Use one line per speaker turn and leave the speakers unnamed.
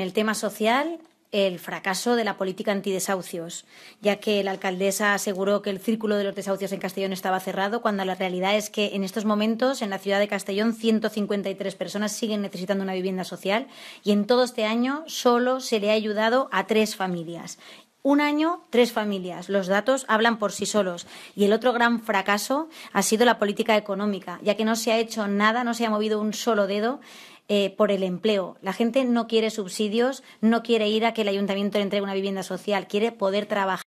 En el tema social, el fracaso de la política antidesahucios, ya que la alcaldesa aseguró que el círculo de los desahucios en Castellón estaba cerrado, cuando la realidad es que en estos momentos en la ciudad de Castellón 153 personas siguen necesitando una vivienda social y en todo este año solo se le ha ayudado a tres familias. Un año, tres familias. Los datos hablan por sí solos. Y el otro gran fracaso ha sido la política económica, ya que no se ha hecho nada, no se ha movido un solo dedo eh, por el empleo. La gente no quiere subsidios, no quiere ir a que el ayuntamiento le entregue una vivienda social, quiere poder trabajar.